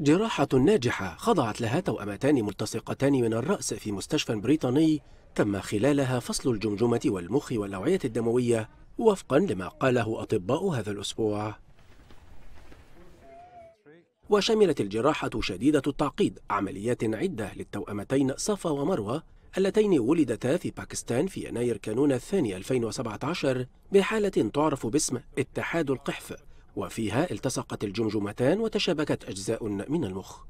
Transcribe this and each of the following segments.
جراحة ناجحة خضعت لها توأمتان ملتصقتان من الرأس في مستشفى بريطاني تم خلالها فصل الجمجمة والمخ والأوعية الدموية وفقا لما قاله أطباء هذا الأسبوع وشملت الجراحة شديدة التعقيد عمليات عدة للتوأمتين صفا ومروة اللتين ولدتا في باكستان في يناير كانون الثاني 2017 بحالة تعرف باسم اتحاد القحف وفيها التصقت الجمجمتان وتشابكت أجزاء من المخ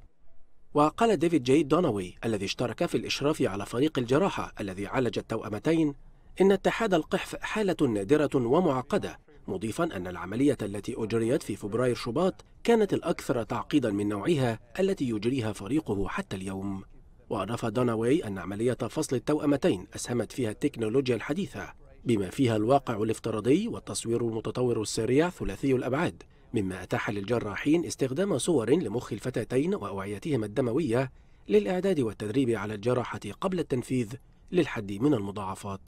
وقال ديفيد جي دوناوي الذي اشترك في الإشراف على فريق الجراحة الذي عالج التوأمتين إن اتحاد القحف حالة نادرة ومعقدة مضيفا أن العملية التي أجريت في فبراير شباط كانت الأكثر تعقيدا من نوعها التي يجريها فريقه حتى اليوم وأضاف دوناوي أن عملية فصل التوأمتين أسهمت فيها التكنولوجيا الحديثة بما فيها الواقع الافتراضي والتصوير المتطور السريع ثلاثي الأبعاد مما أتاح للجراحين استخدام صور لمخ الفتاتين وأوعيتهما الدموية للإعداد والتدريب على الجراحة قبل التنفيذ للحد من المضاعفات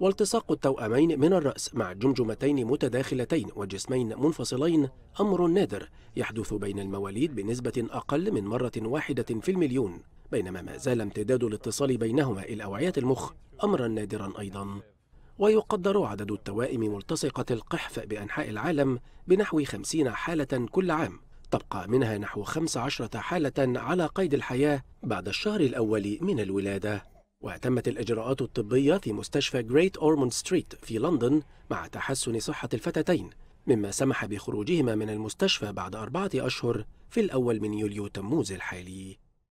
والتصاق التوأمين من الرأس مع جمجمتين متداخلتين وجسمين منفصلين أمر نادر يحدث بين المواليد بنسبة أقل من مرة واحدة في المليون بينما ما زال امتداد الاتصال بينهما إلى أوعية المخ أمرا نادرا أيضا ويقدر عدد التوائم ملتصقة القحف بأنحاء العالم بنحو 50 حالة كل عام تبقى منها نحو 15 حالة على قيد الحياة بعد الشهر الأول من الولادة وتمت الإجراءات الطبية في مستشفى جريت أورموند ستريت في لندن مع تحسن صحة الفتاتين مما سمح بخروجهما من المستشفى بعد أربعة أشهر في الأول من يوليو تموز الحالي